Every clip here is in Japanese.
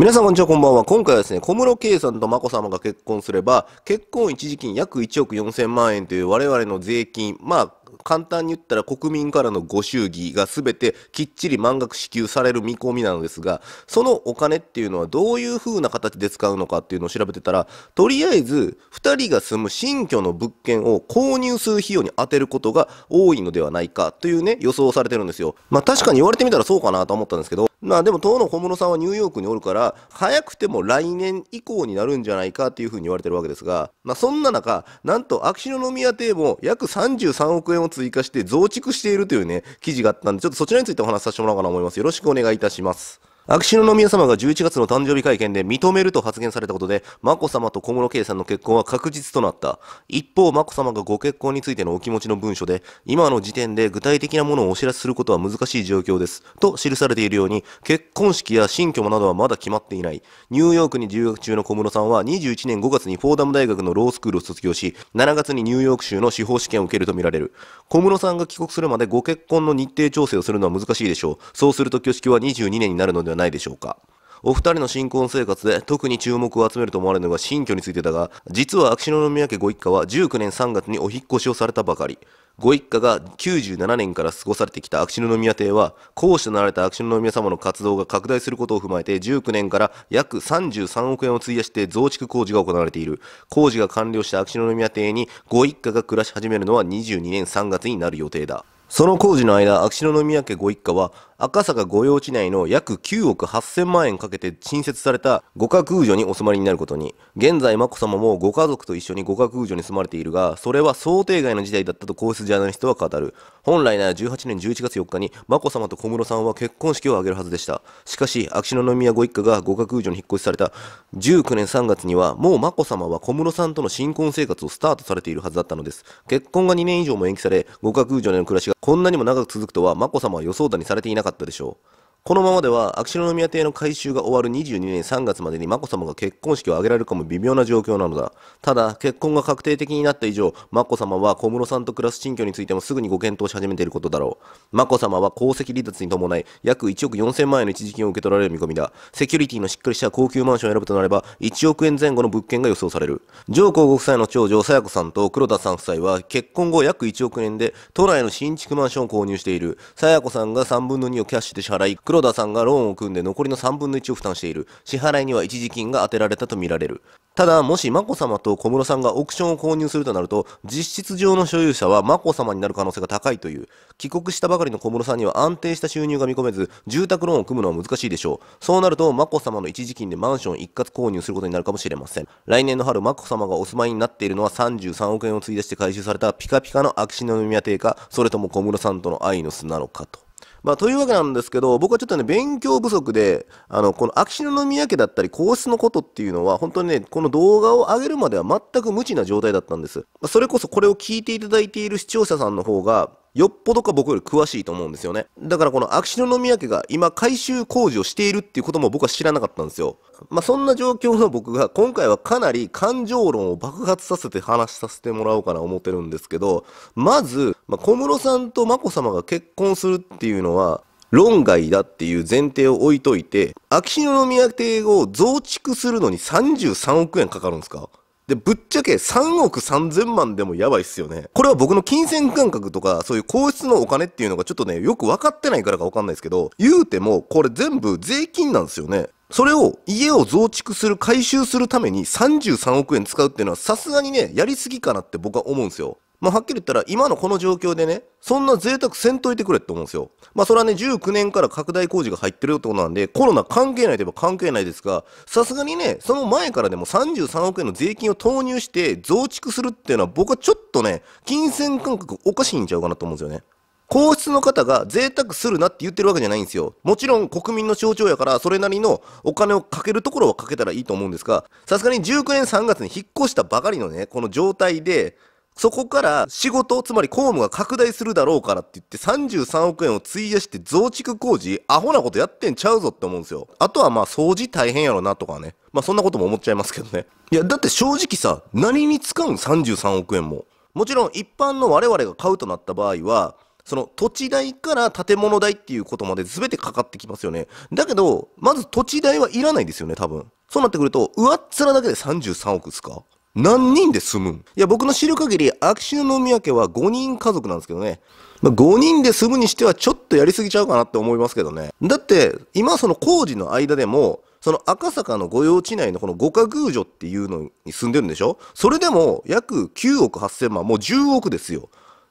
皆さんこんにちは、こんばんは。今回はですね、小室圭さんと眞子さまが結婚すれば、結婚一時金約1億4000万円という我々の税金、まあ、簡単に言ったら国民からのご祝儀が全てきっちり満額支給される見込みなのですが、そのお金っていうのはどういう風な形で使うのかっていうのを調べてたら、とりあえず2人が住む新居の物件を購入する費用に充てることが多いのではないかというね、予想されてるんですよ。まあ確かに言われてみたらそうかなと思ったんですけど、まあでも当の小室さんはニューヨークにおるから早くても来年以降になるんじゃないかっていうふうに言われてるわけですが、まあ、そんな中なんと秋篠宮邸も約33億円を追加して増築しているというね記事があったんでちょっとそちらについてお話しさせてもらおうかなと思いますよろしくお願いいたします秋篠宮様が11月の誕生日会見で認めると発言されたことで、眞子様と小室圭さんの結婚は確実となった。一方、眞子様がご結婚についてのお気持ちの文書で、今の時点で具体的なものをお知らせすることは難しい状況です。と記されているように、結婚式や新居などはまだ決まっていない。ニューヨークに留学中の小室さんは21年5月にフォーダム大学のロースクールを卒業し、7月にニューヨーク州の司法試験を受けるとみられる。小室さんが帰国するまでご結婚の日程調整をするのは難しいでしょう。そうすると挙式は22年になるのではないでしょうか。お二人の新婚生活で特に注目を集めると思われるのが新居についてだが、実は秋篠宮家ご一家は19年3月にお引越しをされたばかり。ご一家が97年から過ごされてきた秋篠宮邸は、皇子となられた秋篠宮様の活動が拡大することを踏まえて、19年から約33億円を費やして増築工事が行われている。工事が完了した秋篠宮邸にご一家が暮らし始めるのは22年3月になる予定だ。その工事の間、秋篠宮家ご一家は、赤坂御用地内の約9億8000万円かけて新設された五家空にお住まいになることに、現在眞子さまもご家族と一緒に五家空に住まれているが、それは想定外の事態だったと皇室ジャーナリストは語る。本来なら18年11月4日に眞子さまと小室さんは結婚式を挙げるはずでした。しかし、秋篠宮ご一家が五家空に引っ越しされた19年3月には、もう眞子さまは小室さんとの新婚生活をスタートされているはずだったのです。結婚が2年以上も延期され、五家空での暮らしがこんなにも長く続くとは眞子さまは予想だにされていなかった。かったでしょうこのままでは、秋篠宮邸の改修が終わる22年3月までに眞子さまが結婚式を挙げられるかも微妙な状況なのだ。ただ、結婚が確定的になった以上、眞子さまは小室さんと暮らす新居についてもすぐにご検討し始めていることだろう。眞子さまは功績離脱に伴い、約1億4000万円の一時金を受け取られる見込みだ。セキュリティのしっかりした高級マンションを選ぶとなれば、1億円前後の物件が予想される。上皇ご夫妻の長女、さや子さんと黒田さん夫妻は、結婚後約1億円で、都内の新築マンションを購入している。さや子さんが3分の2をキャッシュで支払い、黒田さんがローンを組んで残りの3分の1を負担している。支払いには一時金が充てられたとみられる。ただ、もし眞子さまと小室さんがオークションを購入するとなると、実質上の所有者は眞子さまになる可能性が高いという。帰国したばかりの小室さんには安定した収入が見込めず、住宅ローンを組むのは難しいでしょう。そうなると、眞子さまの一時金でマンション一括購入することになるかもしれません。来年の春、眞子さまがお住まいになっているのは33億円を費やして回収されたピカピカの秋篠宮邸か、それとも小室さんとの愛の巣なのかと。まあ、というわけなんですけど、僕はちょっとね、勉強不足で、あの、この秋篠宮家だったり、皇室のことっていうのは、本当にね、この動画を上げるまでは全く無知な状態だったんです。まあ、それこそこれを聞いていただいている視聴者さんの方が、よっぽどか僕より詳しいと思うんですよね。だからこの秋篠宮家が今改修工事をしているっていうことも僕は知らなかったんですよ。まあ、そんな状況の僕が今回はかなり感情論を爆発させて話させてもらおうかな思ってるんですけど、まず、まあ、小室さんと眞子さまが結婚するっていうのは、論外だっていう前提を置いといて、秋篠宮邸を増築するのに33億円かかるんですかで、ぶっちゃけ3億3000万でもやばいっすよね。これは僕の金銭感覚とか、そういう皇室のお金っていうのがちょっとね、よく分かってないからか分かんないですけど、言うても、これ全部税金なんですよね。それを家を増築する、改修するために33億円使うっていうのはさすがにね、やりすぎかなって僕は思うんですよ。まあ、はっきり言ったら、今のこの状況でね、そんな贅沢せんといてくれって思うんですよ。まあ、それはね、19年から拡大工事が入ってるってことなんで、コロナ関係ないといえば関係ないですが、さすがにね、その前からでも33億円の税金を投入して増築するっていうのは、僕はちょっとね、金銭感覚おかしいんちゃうかなと思うんですよね。皇室の方が贅沢するなって言ってるわけじゃないんですよ。もちろん国民の象徴やから、それなりのお金をかけるところはかけたらいいと思うんですが、さすがに19年3月に引っ越したばかりのね、この状態で、そこから仕事、つまり公務が拡大するだろうからって言って33億円を費やして増築工事、アホなことやってんちゃうぞって思うんですよ。あとはまあ掃除大変やろなとかね。まあそんなことも思っちゃいますけどね。いや、だって正直さ、何に使うん ?33 億円も。もちろん一般の我々が買うとなった場合は、その土地代から建物代っていうことまで全てかかってきますよね。だけど、まず土地代はいらないですよね、多分。そうなってくると、上っ面だけで33億ですか何人で住むんいや、僕の知る限り、秋篠宮家は5人家族なんですけどね。まあ、5人で住むにしてはちょっとやりすぎちゃうかなって思いますけどね。だって、今その工事の間でも、その赤坂の御用地内のこの五家宮女っていうのに住んでるんでしょそれでも約9億8000万、もう10億ですよ。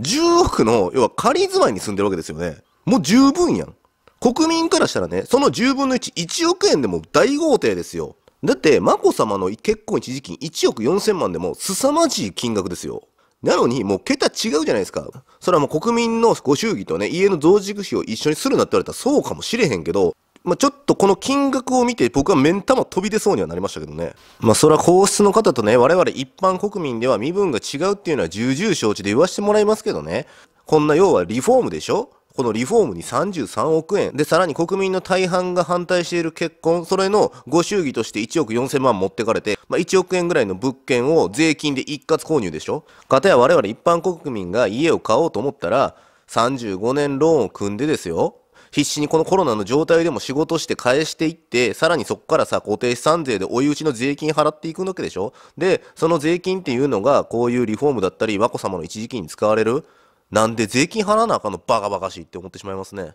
10億の、要は仮住まいに住んでるわけですよね。もう十分やん。国民からしたらね、その10分の1、1億円でも大豪邸ですよ。だって、眞子さまの結婚一時金1億4000万でも凄まじい金額ですよ。なのに、もう桁違うじゃないですか。それはもう国民のご祝儀とね、家の増築費を一緒にするなって言われたらそうかもしれへんけど、まあ、ちょっとこの金額を見て僕は目ん玉飛び出そうにはなりましたけどね。まあ、それは皇室の方とね、我々一般国民では身分が違うっていうのは重々承知で言わせてもらいますけどね。こんな要はリフォームでしょこのリフォームに33億円。で、さらに国民の大半が反対している結婚、それのご祝儀として1億4000万持ってかれて、まあ、1億円ぐらいの物件を税金で一括購入でしょかたや我々一般国民が家を買おうと思ったら、35年ローンを組んでですよ。必死にこのコロナの状態でも仕事して返していって、さらにそこからさ、固定資産税で追い打ちの税金払っていくわけでしょで、その税金っていうのが、こういうリフォームだったり、和子様の一時金に使われるなんで税金払わなあかんのバカバカしいって思ってしまいますね。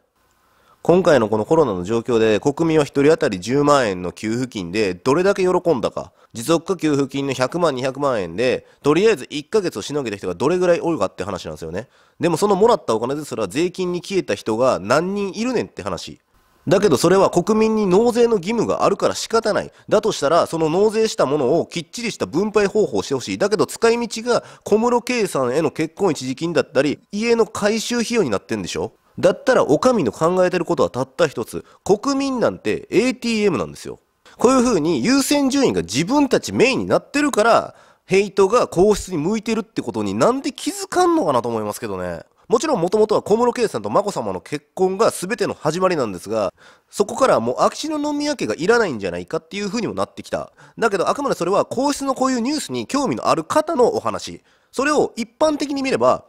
今回のこのコロナの状況で国民は1人当たり10万円の給付金でどれだけ喜んだか持続化給付金の100万200万円でとりあえず1ヶ月をしのげた人がどれぐらい多いかって話なんですよねでもそのもらったお金ですら税金に消えた人が何人いるねんって話だけどそれは国民に納税の義務があるから仕方ない。だとしたら、その納税したものをきっちりした分配方法をしてほしい。だけど使い道が小室圭さんへの結婚一時金だったり、家の回収費用になってんでしょだったら、お上の考えてることはたった一つ。国民なんて ATM なんですよ。こういうふうに優先順位が自分たちメインになってるから、ヘイトが皇室に向いてるってことになんで気づかんのかなと思いますけどね。もちろんもともとは小室圭さんと眞子さまの結婚が全ての始まりなんですが、そこからもう秋篠宮家がいらないんじゃないかっていう風にもなってきた。だけどあくまでそれは皇室のこういうニュースに興味のある方のお話。それを一般的に見れば、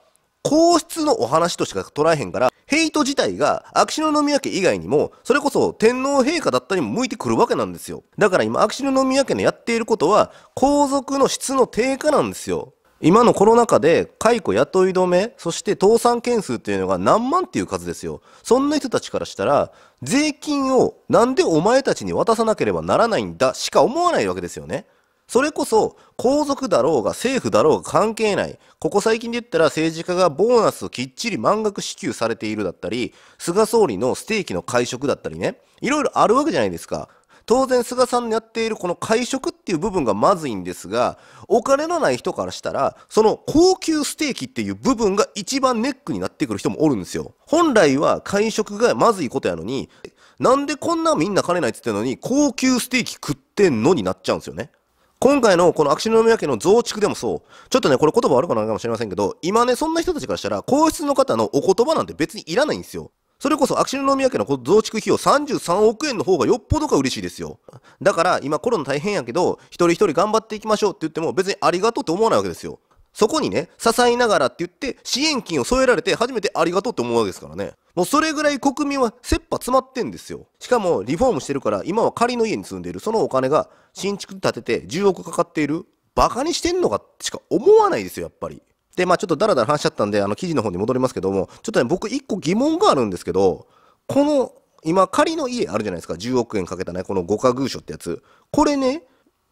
皇室のお話としか捉えへんから、ヘイト自体が秋篠宮家以外にも、それこそ天皇陛下だったりも向いてくるわけなんですよ。だから今、秋篠宮家のやっていることは、皇族の質の低下なんですよ。今のコロナ禍で解雇雇い止め、そして倒産件数っていうのが何万っていう数ですよ。そんな人たちからしたら、税金をなんでお前たちに渡さなければならないんだしか思わないわけですよね。それこそ、皇族だろうが政府だろうが関係ない。ここ最近で言ったら政治家がボーナスをきっちり満額支給されているだったり、菅総理のステーキの会食だったりね、いろいろあるわけじゃないですか。当然菅さんのやっているこの会食っていう部分がまずいんですが、お金のない人からしたら、その高級ステーキっていう部分が一番ネックになってくる人もおるんですよ。本来は会食がまずいことやのに、なんでこんなみんな金ないっつってんのに、高級ステーキ食ってんのになっちゃうんですよね。今回のこの秋篠宮家の増築でもそう。ちょっとね、これ言葉悪くなるかもしれませんけど、今ね、そんな人たちからしたら、皇室の方のお言葉なんて別にいらないんですよ。それこそ、秋篠宮家の増築費用33億円の方がよっぽどか嬉しいですよ。だから、今コロナ大変やけど、一人一人頑張っていきましょうって言っても、別にありがとうって思わないわけですよ。そこにね、支えながらって言って、支援金を添えられて、初めてありがとうって思うわけですからね。もうそれぐらい国民は切羽詰まってんですよ。しかも、リフォームしてるから、今は仮の家に住んでいる、そのお金が新築建てて10億かかっている。バカにしてんのかしか思わないですよ、やっぱり。で、まあちょっとダラダラ話しちゃったんで、あの記事の方に戻りますけども、ちょっとね、僕一個疑問があるんですけど、この、今仮の家あるじゃないですか、10億円かけたね、この五家偶所ってやつ。これね、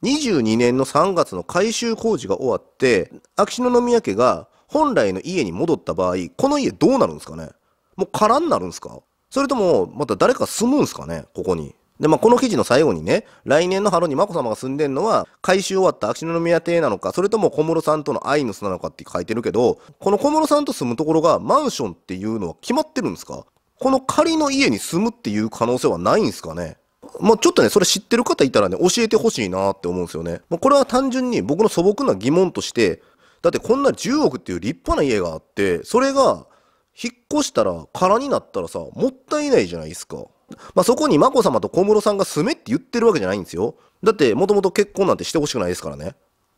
22年の3月の改修工事が終わって、秋篠宮家が本来の家に戻った場合、この家どうなるんですかねもう空になるんですかそれとも、また誰か住むんですかねここに。で、まあ、この記事の最後にね、来年の春に眞子さまが住んでんのは、改修終わった秋篠宮邸なのか、それとも小室さんとのアイヌスなのかって書いてるけど、この小室さんと住むところがマンションっていうのは決まってるんですかこの仮の家に住むっていう可能性はないんですかねまあ、ちょっとね、それ知ってる方いたらね、教えてほしいなって思うんですよね。まあ、これは単純に僕の素朴な疑問として、だってこんな10億っていう立派な家があって、それが引っ越したら空になったらさ、もったいないじゃないですか。まあ、そこに眞子さまと小室さんが住めって言ってるわけじゃないんですよ。だってもともと結婚なんてしてほしくないですからね。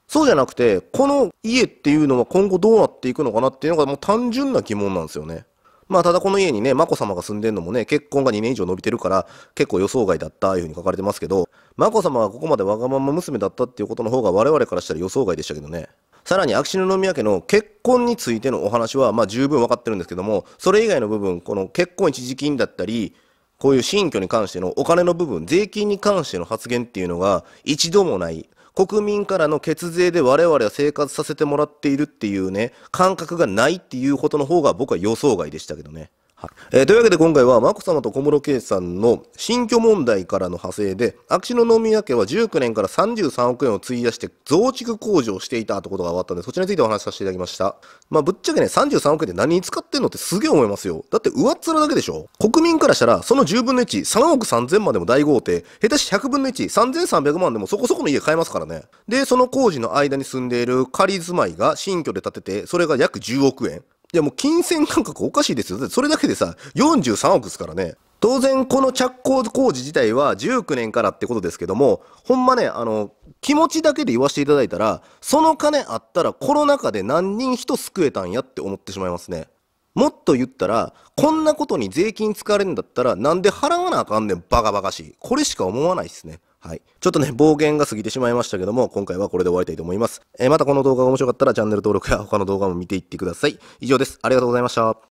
そうじゃなくて、この家っていうのは今後どうなっていくのかなっていうのがもう単純な疑問なんですよね。まあ、ただこの家にね、眞子さまが住んでるのもね、結婚が2年以上伸びてるから、結構予想外だった、いうふうに書かれてますけど、眞子さまがここまでわがまま娘だったっていうことの方が我々からしたら予想外でしたけどね。さらに秋篠宮家の結婚についてのお話は、まあ十分分かってるんですけども、それ以外の部分、この結婚一時金だったり、こういう新居に関してのお金の部分、税金に関しての発言っていうのが一度もない。国民からの血税で我々は生活させてもらっているっていうね、感覚がないっていうことの方が僕は予想外でしたけどね。はいえー、というわけで今回は眞子さまと小室圭さんの新居問題からの派生で秋篠宮家は19年から33億円を費やして増築工事をしていたということが分かったのでそちらについてお話しさせていただきました、まあ、ぶっちゃけね33億円って何に使ってんのってすげえ思いますよだって上っ面だけでしょ国民からしたらその10分の13億3000万でも大豪邸下手し100分の13300万でもそこそこの家買えますからねでその工事の間に住んでいる仮住まいが新居で建ててそれが約10億円いやもう金銭感覚おかしいですよ。それだけでさ、43億ですからね。当然この着工工事自体は19年からってことですけども、ほんまね、あの、気持ちだけで言わせていただいたら、その金あったらコロナ禍で何人人救えたんやって思ってしまいますね。もっと言ったら、こんなことに税金使われるんだったら、なんで払わなあかんねん、バカバカしい。これしか思わないですね。はい。ちょっとね、暴言が過ぎてしまいましたけども、今回はこれで終わりたいと思います。えー、またこの動画が面白かったらチャンネル登録や他の動画も見ていってください。以上です。ありがとうございました。